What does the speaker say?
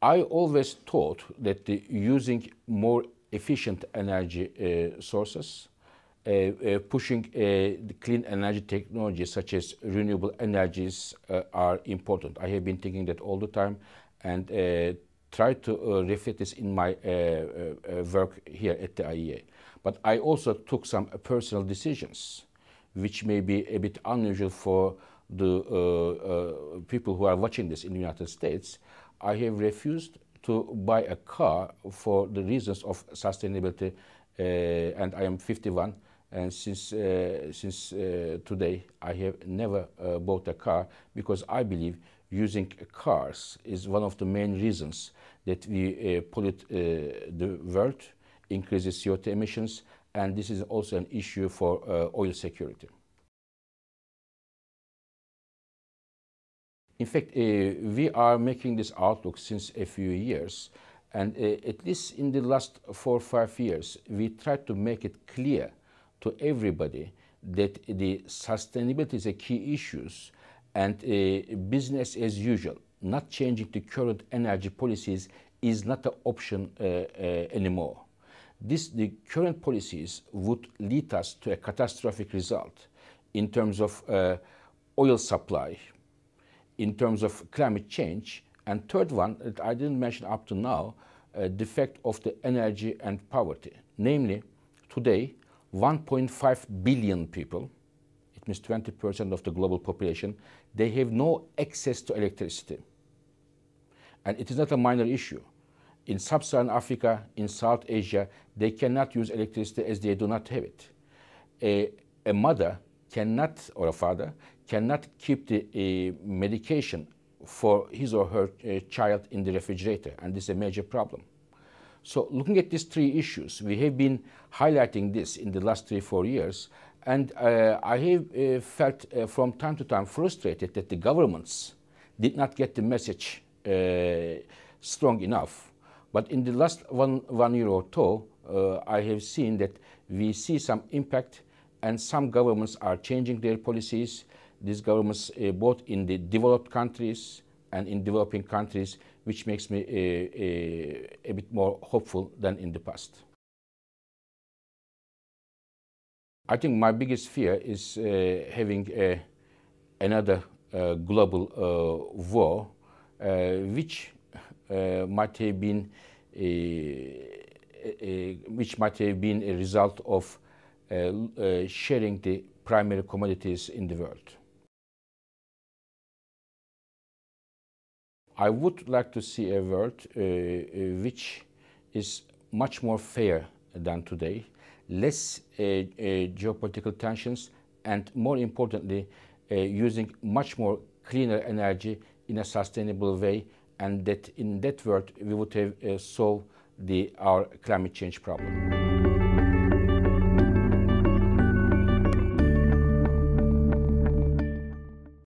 I always thought that the using more efficient energy uh, sources, uh, uh, pushing uh, the clean energy technologies such as renewable energies uh, are important. I have been thinking that all the time and uh, try to reflect this in my work here at the IEA. But I also took some personal decisions, which may be a bit unusual for the people who are watching this in the United States. I have refused to buy a car for the reasons of sustainability, uh, and I am 51. And since uh, since uh, today, I have never uh, bought a car because I believe using cars is one of the main reasons that we uh, pollute uh, the world, increases CO2 emissions, and this is also an issue for oil security. in fact, uh, we are making this outlook since a few years. And uh, at least in the last four or five years, we tried to make it clear to everybody that the sustainability is a key issue and uh, business as usual, not changing the current energy policies is not an option uh, uh, anymore. This, the current policies would lead us to a catastrophic result in terms of uh, oil supply, in terms of climate change. And third one that I didn't mention up to now, uh, the fact of the energy and poverty. Namely, today, 1.5 billion people, it means 20% of the global population, they have no access to electricity. And it is not a minor issue. In sub-Saharan Africa, in South Asia, they cannot use electricity as they do not have it. A, a mother cannot, or a father, cannot keep the uh, medication for his or her uh, child in the refrigerator, and this is a major problem. So looking at these three issues, we have been highlighting this in the last three, four years, and uh, I have felt from time to time frustrated that the governments did not get the message strong enough. But in the last one, one year or two, I have seen that we see some impact and some governments are changing their policies. These governments, uh, both in the developed countries and in developing countries, which makes me uh, uh, a bit more hopeful than in the past. I think my biggest fear is uh, having another global war, which might have been which might have been a result of uh, uh, sharing the primary commodities in the world. I would like to see a world uh, which is much more fair than today, less geopolitical tensions, and more importantly, using much more cleaner energy in a sustainable way and that in that world we would have uh, solved the, our climate change problem.